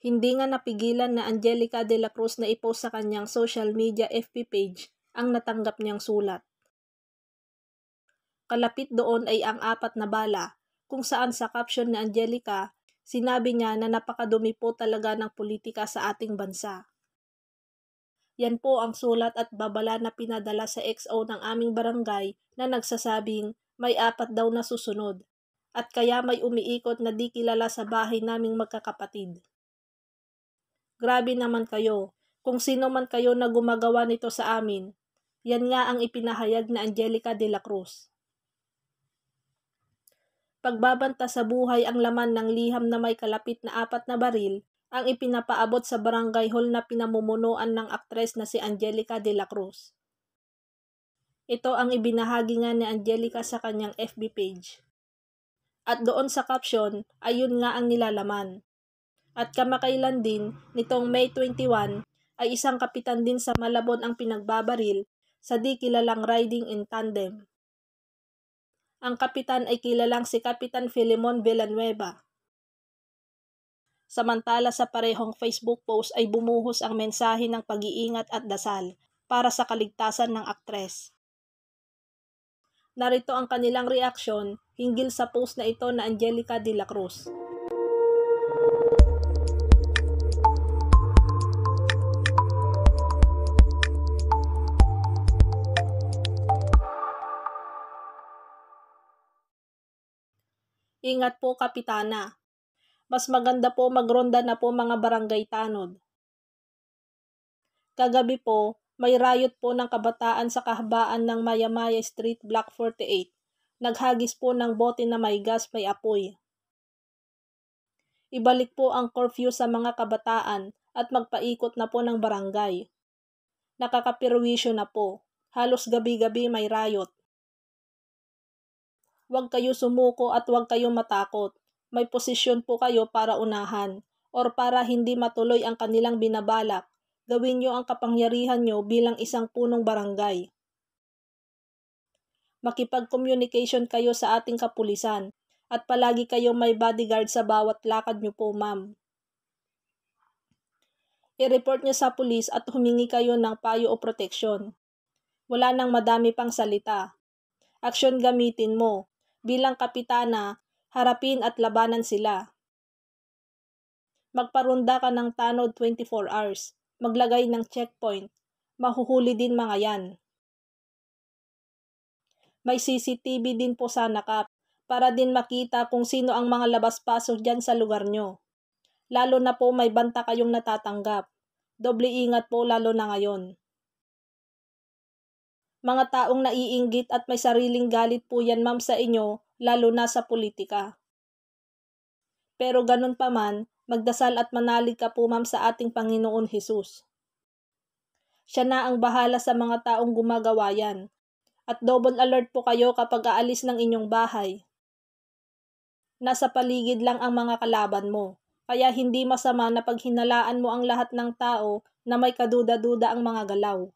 Hindi nga napigilan na Angelica de la Cruz na ipost sa kanyang social media FB page ang natanggap niyang sulat. Kalapit doon ay ang apat na bala, kung saan sa caption ni Angelica, sinabi niya na napakadumi po talaga ng politika sa ating bansa. Yan po ang sulat at babala na pinadala sa XO ng aming barangay na nagsasabing may apat daw na susunod at kaya may umiikot na di kilala sa bahay naming magkakapatid. Grabe naman kayo, kung sino man kayo na gumagawa nito sa amin. Yan nga ang ipinahayag na Angelica de la Cruz. Pagbabanta sa buhay ang laman ng liham na may kalapit na apat na baril ang ipinapaabot sa barangay hall na pinamumunuan ng aktres na si Angelica de la Cruz. Ito ang ibinahagi nga ni Angelica sa kanyang FB page. At doon sa caption, ayun nga ang nilalaman at kamakailan din nitong May 21 ay isang kapitan din sa Malabon ang pinagbabaril sa di kilalang riding in tandem. Ang kapitan ay kilalang si Kapitan Filimon Villanueva. Samantala sa parehong Facebook post ay bumuhos ang mensahe ng pag-iingat at dasal para sa kaligtasan ng aktres. Narito ang kanilang reaksyon hinggil sa post na ito na Angelica de la Cruz. Ingat po kapitana. Mas maganda po magronda na po mga barangay tanod. Kagabi po, may riot po ng kabataan sa kahabaan ng Mayamaya Street Block 48. Naghagis po ng bote na may gas may apoy. Ibalik po ang curfew sa mga kabataan at magpaikot na po ng barangay. Nakakapirwisyo na po. Halos gabi-gabi may riot. Huwag kayo sumuko at huwag kayo matakot. May posisyon po kayo para unahan or para hindi matuloy ang kanilang binabalak. Gawin niyo ang kapangyarihan niyo bilang isang punong barangay. Makipag-communication kayo sa ating kapulisan at palagi kayo may bodyguard sa bawat lakad niyo po ma'am. I-report niyo sa pulis at humingi kayo ng payo o proteksyon. Wala nang madami pang salita. Aksyon gamitin mo bilang kapitana, harapin at labanan sila. Magparunda ka ng tanod 24 hours, maglagay ng checkpoint, mahuhuli din mga yan. May CCTV din po sana kap para din makita kung sino ang mga labas-pasok dyan sa lugar nyo. Lalo na po may banta kayong natatanggap. Doble ingat po lalo na ngayon. Mga taong naiinggit at may sariling galit po yan ma'am sa inyo, lalo na sa politika. Pero ganun pa man, magdasal at manalig ka po ma'am sa ating Panginoon Hesus. Siya na ang bahala sa mga taong gumagawa yan. At double alert po kayo kapag aalis ng inyong bahay. Nasa paligid lang ang mga kalaban mo, kaya hindi masama na paghinalaan mo ang lahat ng tao na may kaduda-duda ang mga galaw.